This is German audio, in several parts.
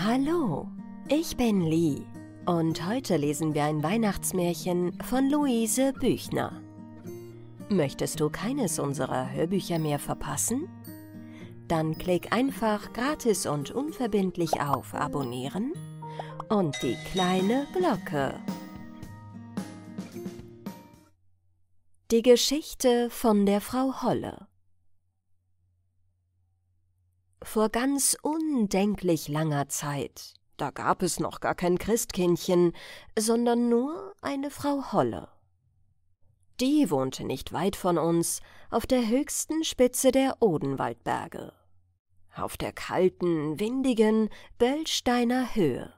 Hallo, ich bin Lee und heute lesen wir ein Weihnachtsmärchen von Luise Büchner. Möchtest du keines unserer Hörbücher mehr verpassen? Dann klick einfach gratis und unverbindlich auf Abonnieren und die kleine Glocke. Die Geschichte von der Frau Holle vor ganz undenklich langer Zeit, da gab es noch gar kein Christkindchen, sondern nur eine Frau Holle. Die wohnte nicht weit von uns, auf der höchsten Spitze der Odenwaldberge, auf der kalten, windigen Böllsteiner Höhe.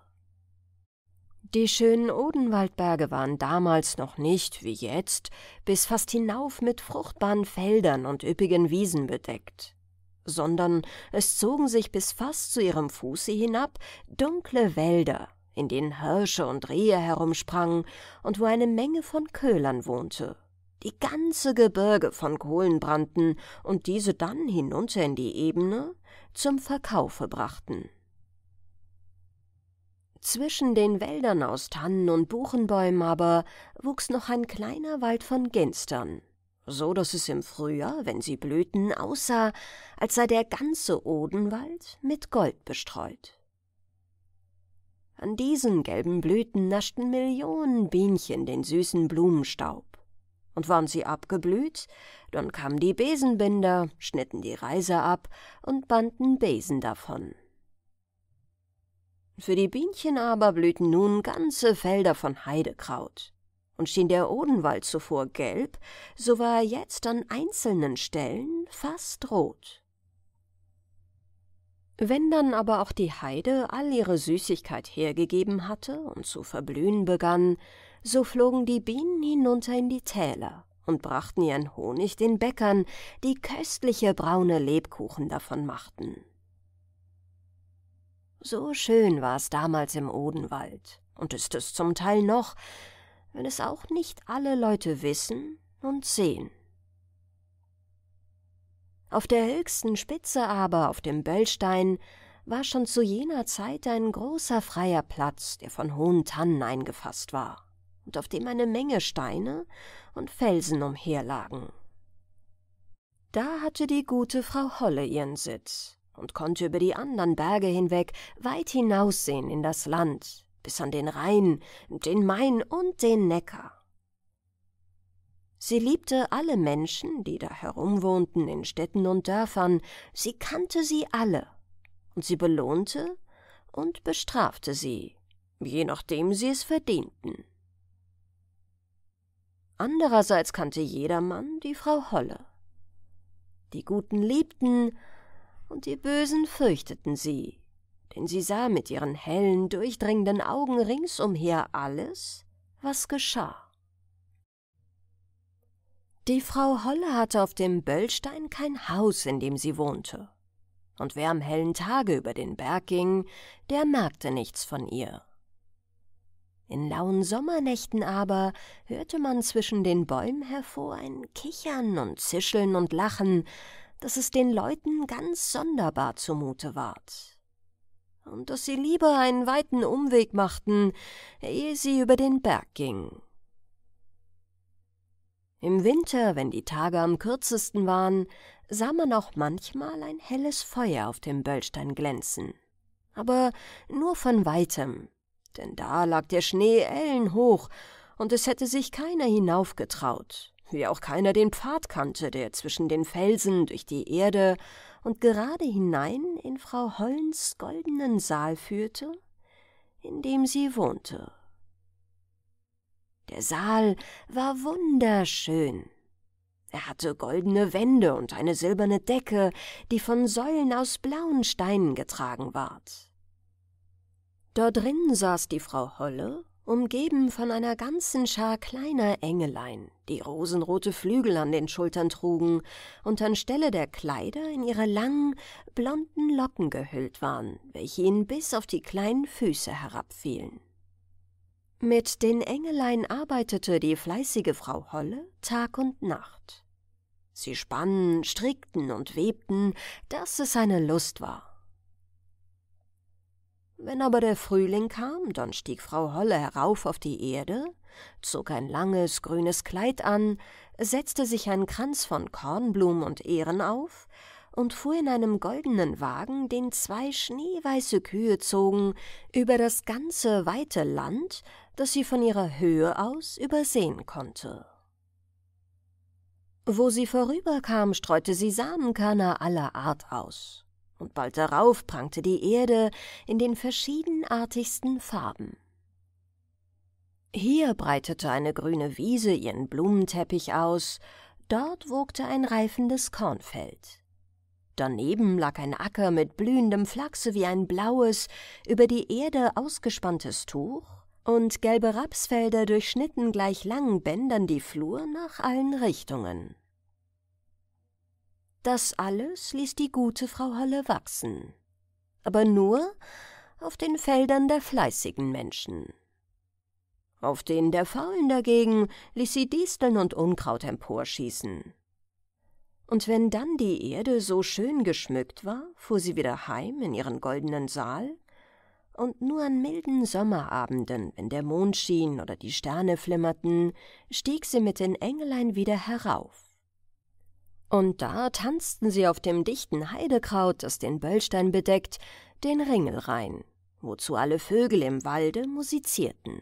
Die schönen Odenwaldberge waren damals noch nicht, wie jetzt, bis fast hinauf mit fruchtbaren Feldern und üppigen Wiesen bedeckt sondern es zogen sich bis fast zu ihrem Fuße hinab dunkle Wälder, in denen Hirsche und Rehe herumsprangen und wo eine Menge von Köhlern wohnte, die ganze Gebirge von Kohlen brannten und diese dann hinunter in die Ebene zum Verkaufe brachten. Zwischen den Wäldern aus Tannen und Buchenbäumen aber wuchs noch ein kleiner Wald von Genstern, so dass es im Frühjahr, wenn sie blühten, aussah, als sei der ganze Odenwald mit Gold bestreut. An diesen gelben Blüten naschten Millionen Bienchen den süßen Blumenstaub. Und waren sie abgeblüht, dann kamen die Besenbinder, schnitten die Reiser ab und banden Besen davon. Für die Bienchen aber blühten nun ganze Felder von Heidekraut und schien der Odenwald zuvor gelb, so war er jetzt an einzelnen Stellen fast rot. Wenn dann aber auch die Heide all ihre Süßigkeit hergegeben hatte und zu verblühen begann, so flogen die Bienen hinunter in die Täler und brachten ihren Honig den Bäckern, die köstliche braune Lebkuchen davon machten. So schön war es damals im Odenwald, und ist es zum Teil noch, wenn es auch nicht alle Leute wissen und sehen. Auf der höchsten Spitze aber, auf dem Böllstein, war schon zu jener Zeit ein großer freier Platz, der von hohen Tannen eingefasst war und auf dem eine Menge Steine und Felsen umherlagen. Da hatte die gute Frau Holle ihren Sitz und konnte über die anderen Berge hinweg weit hinaussehen in das Land, bis an den Rhein, den Main und den Neckar. Sie liebte alle Menschen, die da herumwohnten in Städten und Dörfern, sie kannte sie alle, und sie belohnte und bestrafte sie, je nachdem sie es verdienten. Andererseits kannte jedermann die Frau Holle. Die Guten liebten und die Bösen fürchteten sie, denn sie sah mit ihren hellen, durchdringenden Augen ringsumher alles, was geschah. Die Frau Holle hatte auf dem Böllstein kein Haus, in dem sie wohnte. Und wer am hellen Tage über den Berg ging, der merkte nichts von ihr. In lauen Sommernächten aber hörte man zwischen den Bäumen hervor ein Kichern und Zischeln und Lachen, dass es den Leuten ganz sonderbar zumute ward und dass sie lieber einen weiten Umweg machten, ehe sie über den Berg gingen. Im Winter, wenn die Tage am kürzesten waren, sah man auch manchmal ein helles Feuer auf dem Böllstein glänzen. Aber nur von weitem, denn da lag der Schnee ellenhoch, und es hätte sich keiner hinaufgetraut, wie auch keiner den Pfad kannte, der zwischen den Felsen durch die Erde und gerade hinein in Frau Hollens goldenen Saal führte, in dem sie wohnte. Der Saal war wunderschön. Er hatte goldene Wände und eine silberne Decke, die von Säulen aus blauen Steinen getragen ward. Dort drin saß die Frau Holle umgeben von einer ganzen Schar kleiner Engelein, die rosenrote Flügel an den Schultern trugen und anstelle der Kleider in ihre langen, blonden Locken gehüllt waren, welche ihnen bis auf die kleinen Füße herabfielen. Mit den Engelein arbeitete die fleißige Frau Holle Tag und Nacht. Sie spannen, strickten und webten, dass es eine Lust war wenn aber der Frühling kam, dann stieg Frau Holle herauf auf die Erde, zog ein langes grünes Kleid an, setzte sich einen Kranz von Kornblumen und Ähren auf und fuhr in einem goldenen Wagen, den zwei schneeweiße Kühe zogen, über das ganze weite Land, das sie von ihrer Höhe aus übersehen konnte. Wo sie vorüberkam, streute sie Samenkörner aller Art aus und bald darauf prangte die Erde in den verschiedenartigsten Farben. Hier breitete eine grüne Wiese ihren Blumenteppich aus, dort wogte ein reifendes Kornfeld. Daneben lag ein Acker mit blühendem Flachse wie ein blaues, über die Erde ausgespanntes Tuch, und gelbe Rapsfelder durchschnitten gleich langen Bändern die Flur nach allen Richtungen. Das alles ließ die gute Frau Holle wachsen, aber nur auf den Feldern der fleißigen Menschen. Auf denen der Faulen dagegen ließ sie Disteln und Unkraut emporschießen. Und wenn dann die Erde so schön geschmückt war, fuhr sie wieder heim in ihren goldenen Saal, und nur an milden Sommerabenden, wenn der Mond schien oder die Sterne flimmerten, stieg sie mit den Engelein wieder herauf und da tanzten sie auf dem dichten Heidekraut, das den Böllstein bedeckt, den Ringel rein, wozu alle Vögel im Walde musizierten.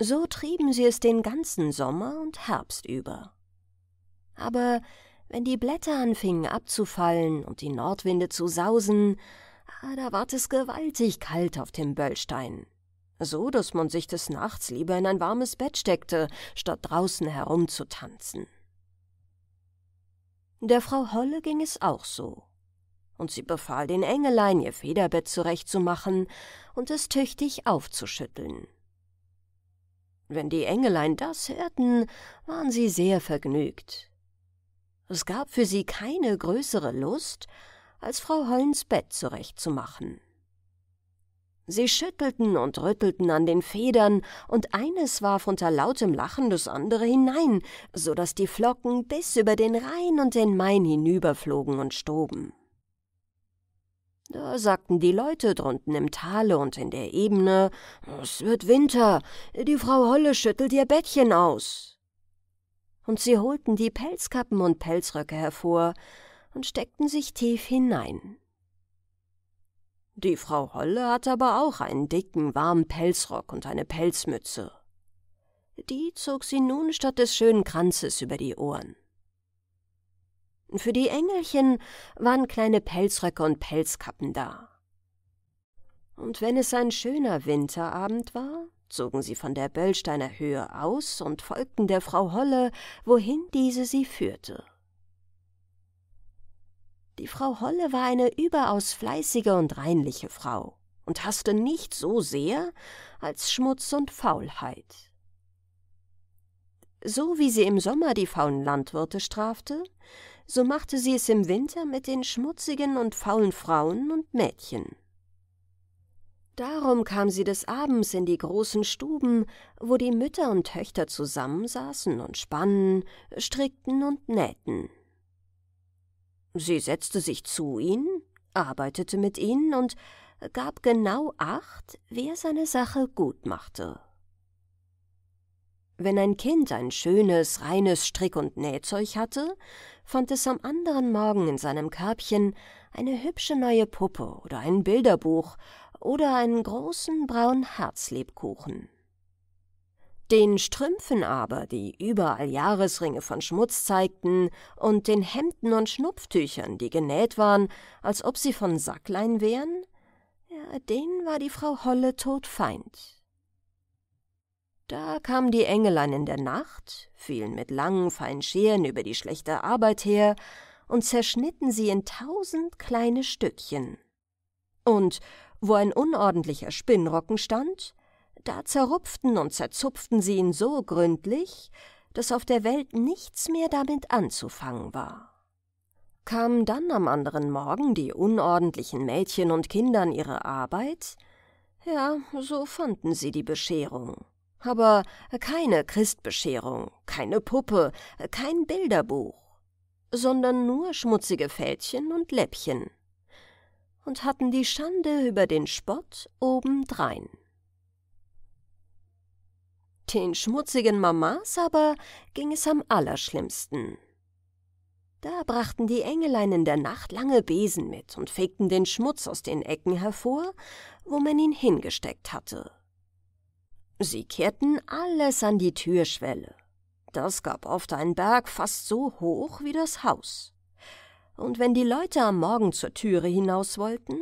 So trieben sie es den ganzen Sommer und Herbst über. Aber wenn die Blätter anfingen abzufallen und die Nordwinde zu sausen, ah, da ward es gewaltig kalt auf dem Böllstein, so dass man sich des Nachts lieber in ein warmes Bett steckte, statt draußen herumzutanzen. Der Frau Holle ging es auch so. Und sie befahl den Engelein, ihr Federbett zurechtzumachen und es tüchtig aufzuschütteln. Wenn die Engelein das hörten, waren sie sehr vergnügt. Es gab für sie keine größere Lust, als Frau Hollens Bett zurechtzumachen. Sie schüttelten und rüttelten an den Federn, und eines warf unter lautem Lachen das andere hinein, so daß die Flocken bis über den Rhein und den Main hinüberflogen und stoben. Da sagten die Leute drunten im Tale und in der Ebene, es wird Winter, die Frau Holle schüttelt ihr Bettchen aus. Und sie holten die Pelzkappen und Pelzröcke hervor und steckten sich tief hinein. Die Frau Holle hat aber auch einen dicken, warmen Pelzrock und eine Pelzmütze. Die zog sie nun statt des schönen Kranzes über die Ohren. Für die Engelchen waren kleine Pelzröcke und Pelzkappen da. Und wenn es ein schöner Winterabend war, zogen sie von der Böllsteiner Höhe aus und folgten der Frau Holle, wohin diese sie führte. Die Frau Holle war eine überaus fleißige und reinliche Frau und hasste nicht so sehr als Schmutz und Faulheit. So wie sie im Sommer die faulen Landwirte strafte, so machte sie es im Winter mit den schmutzigen und faulen Frauen und Mädchen. Darum kam sie des Abends in die großen Stuben, wo die Mütter und Töchter zusammensaßen und spannen, strickten und nähten. Sie setzte sich zu ihnen, arbeitete mit ihnen und gab genau acht, wer seine Sache gut machte. Wenn ein Kind ein schönes, reines Strick- und Nähzeug hatte, fand es am anderen Morgen in seinem Körbchen eine hübsche neue Puppe oder ein Bilderbuch oder einen großen braunen Herzlebkuchen. Den Strümpfen aber, die überall Jahresringe von Schmutz zeigten, und den Hemden und Schnupftüchern, die genäht waren, als ob sie von Sacklein wären, ja, denen war die Frau Holle todfeind. Da kamen die Engelein in der Nacht, fielen mit langen, feinen Scheren über die schlechte Arbeit her und zerschnitten sie in tausend kleine Stückchen. Und wo ein unordentlicher Spinnrocken stand, da zerrupften und zerzupften sie ihn so gründlich, dass auf der Welt nichts mehr damit anzufangen war. Kamen dann am anderen Morgen die unordentlichen Mädchen und Kindern ihre Arbeit? Ja, so fanden sie die Bescherung. Aber keine Christbescherung, keine Puppe, kein Bilderbuch, sondern nur schmutzige Fältchen und Läppchen. Und hatten die Schande über den Spott obendrein. Den schmutzigen Mamas aber ging es am allerschlimmsten. Da brachten die Engelein in der Nacht lange Besen mit und fegten den Schmutz aus den Ecken hervor, wo man ihn hingesteckt hatte. Sie kehrten alles an die Türschwelle. Das gab oft einen Berg fast so hoch wie das Haus. Und wenn die Leute am Morgen zur Türe hinaus wollten,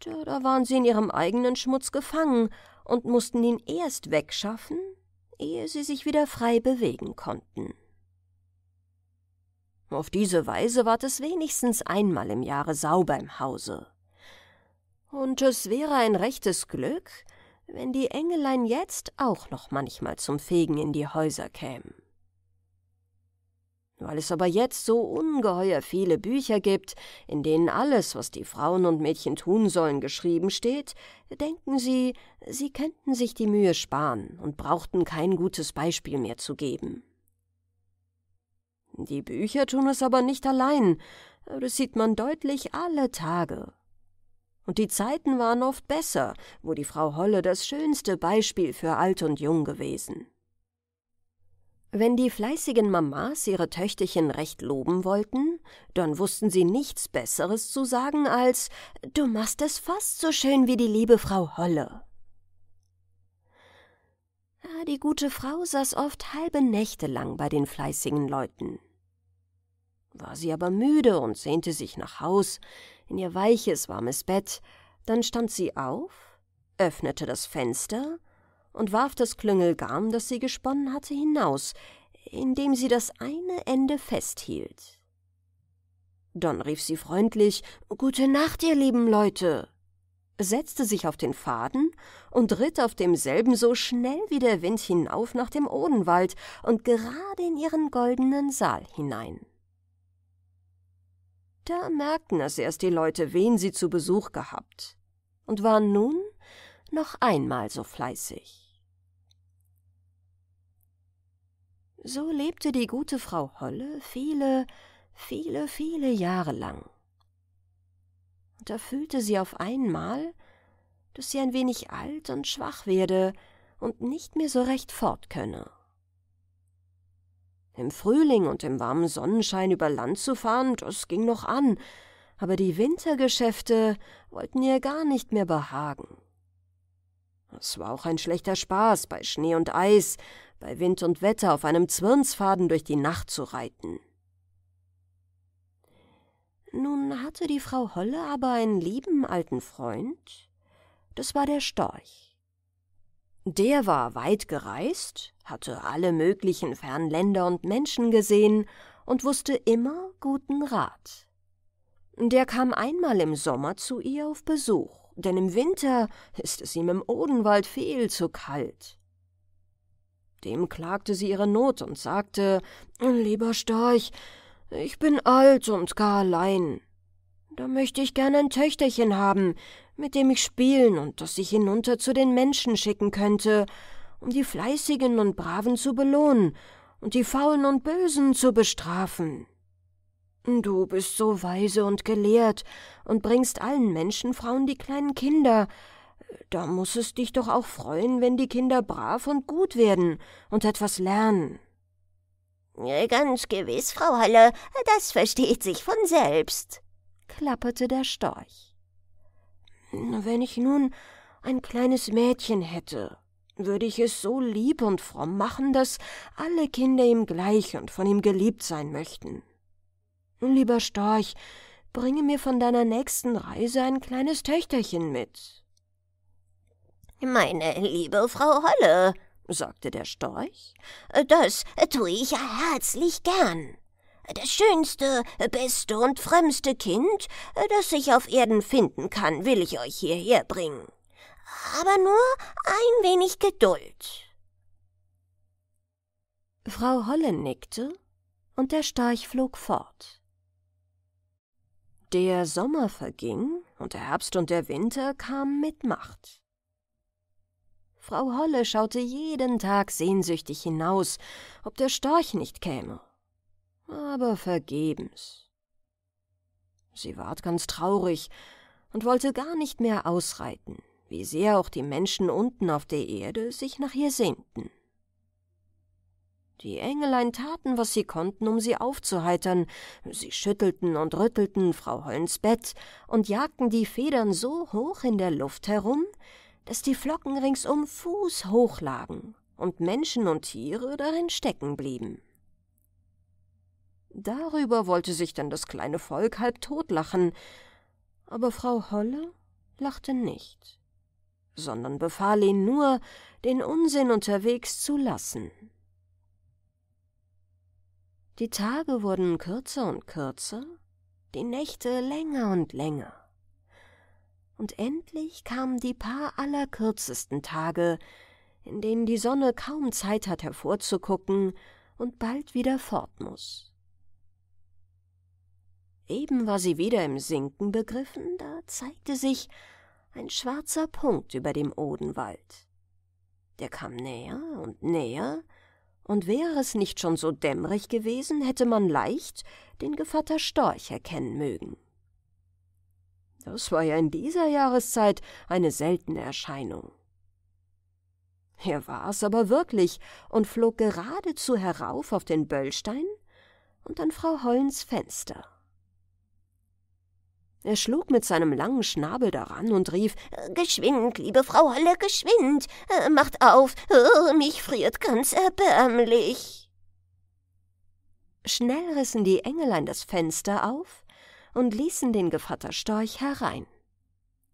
da waren sie in ihrem eigenen Schmutz gefangen und mussten ihn erst wegschaffen, ehe sie sich wieder frei bewegen konnten. Auf diese Weise ward es wenigstens einmal im Jahre sauber im Hause. Und es wäre ein rechtes Glück, wenn die Engelein jetzt auch noch manchmal zum Fegen in die Häuser kämen. Weil es aber jetzt so ungeheuer viele Bücher gibt, in denen alles, was die Frauen und Mädchen tun sollen, geschrieben steht, denken sie, sie könnten sich die Mühe sparen und brauchten kein gutes Beispiel mehr zu geben. Die Bücher tun es aber nicht allein, das sieht man deutlich alle Tage. Und die Zeiten waren oft besser, wo die Frau Holle das schönste Beispiel für alt und jung gewesen. Wenn die fleißigen Mamas ihre Töchterchen recht loben wollten, dann wussten sie nichts Besseres zu sagen als Du machst es fast so schön wie die liebe Frau Holle. die gute Frau saß oft halbe Nächte lang bei den fleißigen Leuten. War sie aber müde und sehnte sich nach Haus, in ihr weiches, warmes Bett, dann stand sie auf, öffnete das Fenster und warf das Klüngelgarn, das sie gesponnen hatte, hinaus, indem sie das eine Ende festhielt. Dann rief sie freundlich Gute Nacht, ihr lieben Leute, setzte sich auf den Faden und ritt auf demselben so schnell wie der Wind hinauf nach dem Odenwald und gerade in ihren goldenen Saal hinein. Da merkten es erst die Leute, wen sie zu Besuch gehabt, und waren nun noch einmal so fleißig. So lebte die gute Frau Holle viele, viele, viele Jahre lang. Und da fühlte sie auf einmal, dass sie ein wenig alt und schwach werde und nicht mehr so recht fort könne. Im Frühling und im warmen Sonnenschein über Land zu fahren, das ging noch an, aber die Wintergeschäfte wollten ihr gar nicht mehr behagen. Es war auch ein schlechter Spaß bei Schnee und Eis bei Wind und Wetter auf einem Zwirnsfaden durch die Nacht zu reiten. Nun hatte die Frau Holle aber einen lieben alten Freund, das war der Storch. Der war weit gereist, hatte alle möglichen fernen Länder und Menschen gesehen und wusste immer guten Rat. Der kam einmal im Sommer zu ihr auf Besuch, denn im Winter ist es ihm im Odenwald viel zu kalt. Dem klagte sie ihre Not und sagte Lieber Storch, ich bin alt und gar allein. Da möchte ich gern ein Töchterchen haben, mit dem ich spielen und das ich hinunter zu den Menschen schicken könnte, um die Fleißigen und Braven zu belohnen und die Faulen und Bösen zu bestrafen. Du bist so weise und gelehrt und bringst allen Menschenfrauen die kleinen Kinder, da muss es dich doch auch freuen, wenn die Kinder brav und gut werden und etwas lernen. Ganz gewiss, Frau Halle, das versteht sich von selbst, klapperte der Storch. Hm, wenn ich nun ein kleines Mädchen hätte, würde ich es so lieb und fromm machen, dass alle Kinder ihm gleich und von ihm geliebt sein möchten. Lieber Storch, bringe mir von deiner nächsten Reise ein kleines Töchterchen mit. Meine liebe Frau Holle, sagte der Storch, das tue ich ja herzlich gern. Das schönste, beste und fremdste Kind, das ich auf Erden finden kann, will ich euch hierher bringen. Aber nur ein wenig Geduld. Frau Holle nickte, und der Storch flog fort. Der Sommer verging, und der Herbst und der Winter kamen mit Macht. Frau Holle schaute jeden Tag sehnsüchtig hinaus, ob der Storch nicht käme. Aber vergebens. Sie ward ganz traurig und wollte gar nicht mehr ausreiten, wie sehr auch die Menschen unten auf der Erde sich nach ihr sehnten. Die Engelein taten, was sie konnten, um sie aufzuheitern. Sie schüttelten und rüttelten Frau Hollens Bett und jagten die Federn so hoch in der Luft herum, dass die Flocken ringsum Fuß hoch lagen und Menschen und Tiere darin stecken blieben. Darüber wollte sich dann das kleine Volk halb totlachen, aber Frau Holle lachte nicht, sondern befahl ihn nur, den Unsinn unterwegs zu lassen. Die Tage wurden kürzer und kürzer, die Nächte länger und länger und endlich kamen die paar allerkürzesten Tage, in denen die Sonne kaum Zeit hat hervorzugucken und bald wieder fort muß. Eben war sie wieder im Sinken begriffen, da zeigte sich ein schwarzer Punkt über dem Odenwald. Der kam näher und näher, und wäre es nicht schon so dämmerig gewesen, hätte man leicht den Gevatter Storch erkennen mögen. Das war ja in dieser Jahreszeit eine seltene Erscheinung. Er war es aber wirklich und flog geradezu herauf auf den Böllstein und an Frau Hollens Fenster. Er schlug mit seinem langen Schnabel daran und rief Geschwind, liebe Frau Holle, geschwind. Äh, macht auf, äh, mich friert ganz erbärmlich. Schnell rissen die Engelein das Fenster auf und ließen den Gevatter Storch herein.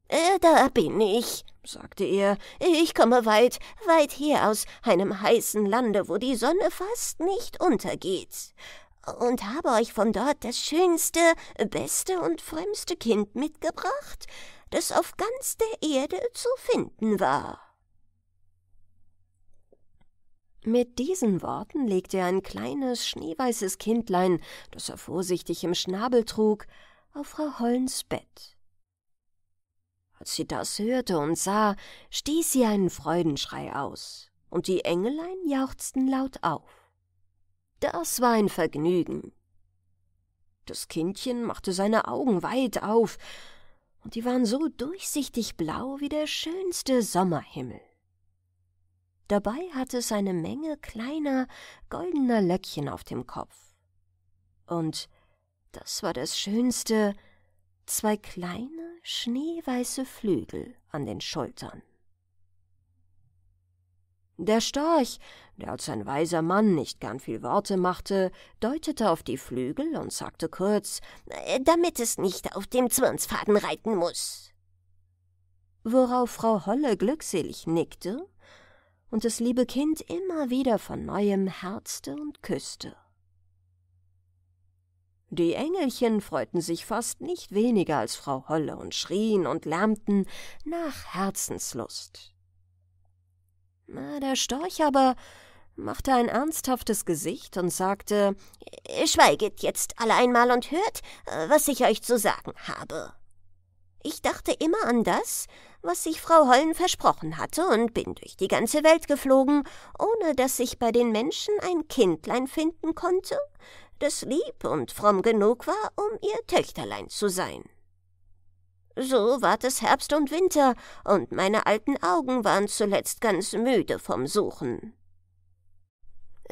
Äh, da bin ich, sagte er. Ich komme weit, weit her aus einem heißen Lande, wo die Sonne fast nicht untergeht. Und habe euch von dort das schönste, beste und fremdste Kind mitgebracht, das auf ganz der Erde zu finden war. Mit diesen Worten legte er ein kleines, schneeweißes Kindlein, das er vorsichtig im Schnabel trug, auf Frau Hollens Bett. Als sie das hörte und sah, stieß sie einen Freudenschrei aus, und die Engelein jauchzten laut auf. Das war ein Vergnügen. Das Kindchen machte seine Augen weit auf, und die waren so durchsichtig blau wie der schönste Sommerhimmel. Dabei hatte es eine Menge kleiner, goldener Löckchen auf dem Kopf. Und das war das Schönste. Zwei kleine, schneeweiße Flügel an den Schultern. Der Storch, der als ein weiser Mann nicht gern viel Worte machte, deutete auf die Flügel und sagte kurz, äh, damit es nicht auf dem Zwirnsfaden reiten muß.« Worauf Frau Holle glückselig nickte und das liebe Kind immer wieder von neuem herzte und küßte. Die Engelchen freuten sich fast nicht weniger als Frau Holle und schrien und lärmten nach Herzenslust. Na, der Storch aber machte ein ernsthaftes Gesicht und sagte, »Schweiget jetzt alle einmal und hört, was ich euch zu sagen habe. Ich dachte immer an das, was sich Frau Hollen versprochen hatte und bin durch die ganze Welt geflogen, ohne dass ich bei den Menschen ein Kindlein finden konnte, das lieb und fromm genug war, um ihr Töchterlein zu sein. So ward es Herbst und Winter, und meine alten Augen waren zuletzt ganz müde vom Suchen.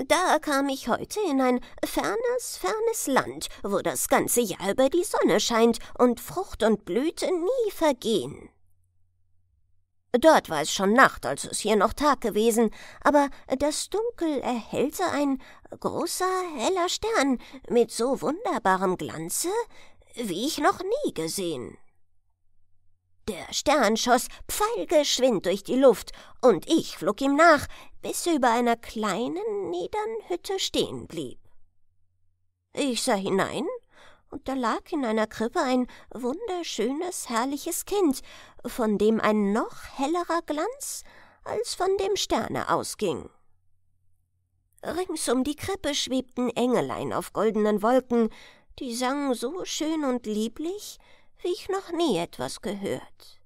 Da kam ich heute in ein fernes, fernes Land, wo das ganze Jahr über die Sonne scheint und Frucht und Blüte nie vergehen. Dort war es schon Nacht, als es hier noch Tag gewesen, aber das Dunkel erhellte ein großer, heller Stern mit so wunderbarem Glanze, wie ich noch nie gesehen. Der Stern schoss pfeilgeschwind durch die Luft, und ich flog ihm nach, bis er über einer kleinen, niedern Hütte stehen blieb. Ich sah hinein und da lag in einer Krippe ein wunderschönes, herrliches Kind, von dem ein noch hellerer Glanz als von dem Sterne ausging. Rings um die Krippe schwebten Engelein auf goldenen Wolken, die sangen so schön und lieblich, wie ich noch nie etwas gehört.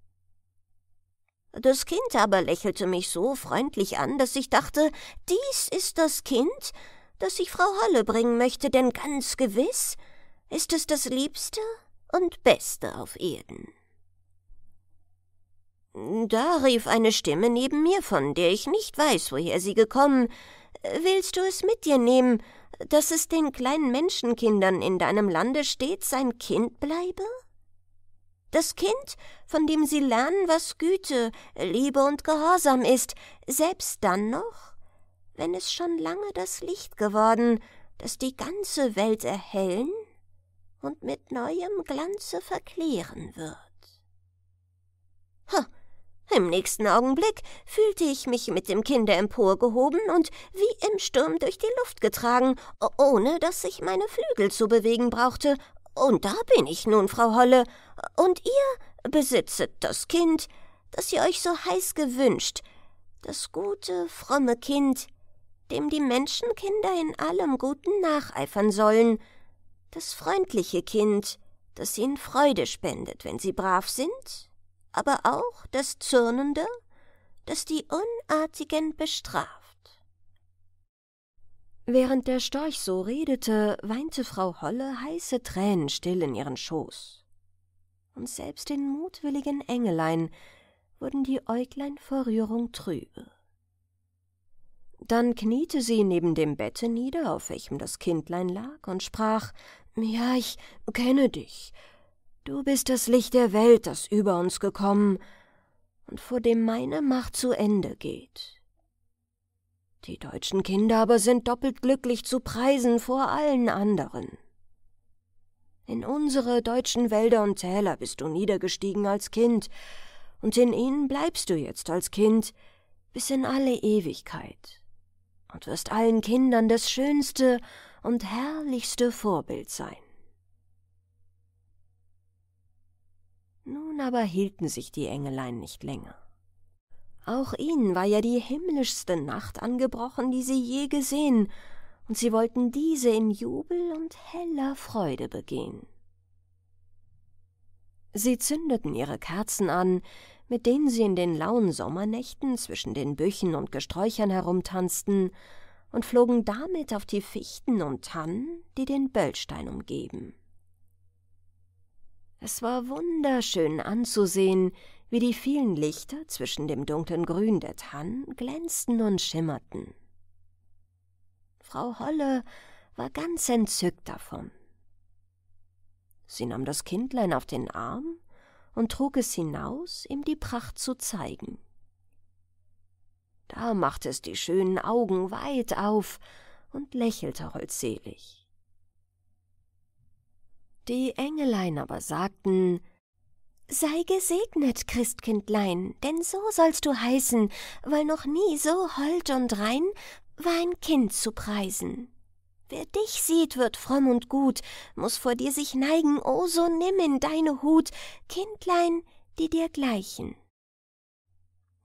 Das Kind aber lächelte mich so freundlich an, dass ich dachte, dies ist das Kind, das ich Frau Holle bringen möchte, denn ganz gewiss ist es das Liebste und Beste auf Erden. Da rief eine Stimme neben mir, von der ich nicht weiß, woher sie gekommen. Willst du es mit dir nehmen, dass es den kleinen Menschenkindern in deinem Lande stets ein Kind bleibe? Das Kind, von dem sie lernen, was Güte, Liebe und Gehorsam ist, selbst dann noch, wenn es schon lange das Licht geworden, das die ganze Welt erhellen und mit neuem Glanze verklären wird. Ha! Im nächsten Augenblick fühlte ich mich mit dem Kinde emporgehoben und wie im Sturm durch die Luft getragen, ohne dass ich meine Flügel zu bewegen brauchte. Und da bin ich nun, Frau Holle, und ihr besitzet das Kind, das ihr euch so heiß gewünscht, das gute, fromme Kind, dem die Menschenkinder in allem Guten nacheifern sollen, das freundliche Kind, das ihnen Freude spendet, wenn sie brav sind, aber auch das Zürnende, das die Unartigen bestraft. Während der Storch so redete, weinte Frau Holle heiße Tränen still in ihren Schoß. Und selbst den mutwilligen Engelein wurden die Äuglein vor Rührung trübe. Dann kniete sie neben dem Bette nieder, auf welchem das Kindlein lag, und sprach ja, ich kenne dich. Du bist das Licht der Welt, das über uns gekommen und vor dem meine Macht zu Ende geht. Die deutschen Kinder aber sind doppelt glücklich zu preisen vor allen anderen. In unsere deutschen Wälder und Täler bist du niedergestiegen als Kind, und in ihnen bleibst du jetzt als Kind bis in alle Ewigkeit und wirst allen Kindern das schönste und herrlichste Vorbild sein. Nun aber hielten sich die Engelein nicht länger. Auch ihnen war ja die himmlischste Nacht angebrochen, die sie je gesehen, und sie wollten diese in Jubel und heller Freude begehen. Sie zündeten ihre Kerzen an, mit denen sie in den lauen Sommernächten zwischen den Büchen und Gesträuchern herumtanzten, und flogen damit auf die Fichten und Tannen, die den Böllstein umgeben. Es war wunderschön anzusehen, wie die vielen Lichter zwischen dem dunklen Grün der Tannen glänzten und schimmerten. Frau Holle war ganz entzückt davon. Sie nahm das Kindlein auf den Arm und trug es hinaus, ihm die Pracht zu zeigen. Da machte es die schönen Augen weit auf und lächelte holdselig. Die Engelein aber sagten, Sei gesegnet, Christkindlein, denn so sollst du heißen, weil noch nie so hold und rein war ein Kind zu preisen. Wer dich sieht, wird fromm und gut, muß vor dir sich neigen, o oh, so nimm in deine Hut, Kindlein, die dir gleichen.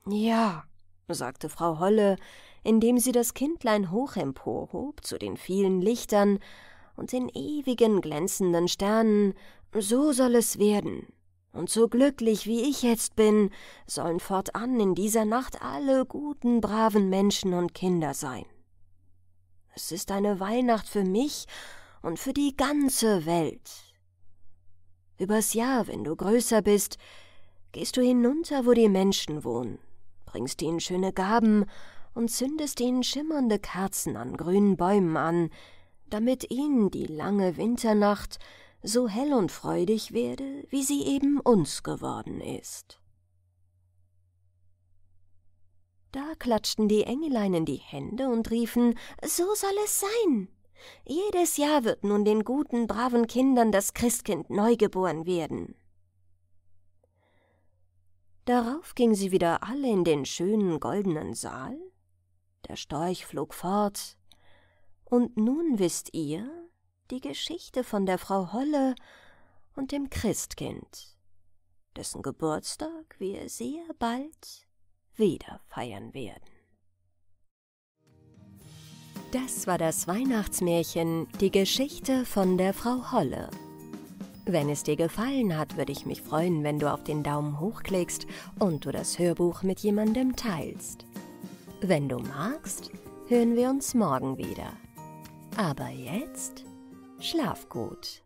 Ja, sagte Frau Holle, indem sie das Kindlein hoch emporhob zu den vielen Lichtern und den ewigen glänzenden Sternen, so soll es werden. Und so glücklich wie ich jetzt bin, sollen fortan in dieser Nacht alle guten, braven Menschen und Kinder sein. Es ist eine Weihnacht für mich und für die ganze Welt. Übers Jahr, wenn du größer bist, gehst du hinunter, wo die Menschen wohnen bringst ihnen schöne Gaben und zündest ihnen schimmernde Kerzen an grünen Bäumen an, damit ihnen die lange Winternacht so hell und freudig werde, wie sie eben uns geworden ist. Da klatschten die Engelein in die Hände und riefen, so soll es sein. Jedes Jahr wird nun den guten, braven Kindern das Christkind neugeboren werden. Darauf ging sie wieder alle in den schönen goldenen Saal. Der Storch flog fort. Und nun wisst ihr die Geschichte von der Frau Holle und dem Christkind, dessen Geburtstag wir sehr bald wieder feiern werden. Das war das Weihnachtsmärchen Die Geschichte von der Frau Holle wenn es dir gefallen hat, würde ich mich freuen, wenn du auf den Daumen hoch klickst und du das Hörbuch mit jemandem teilst. Wenn du magst, hören wir uns morgen wieder. Aber jetzt schlaf gut.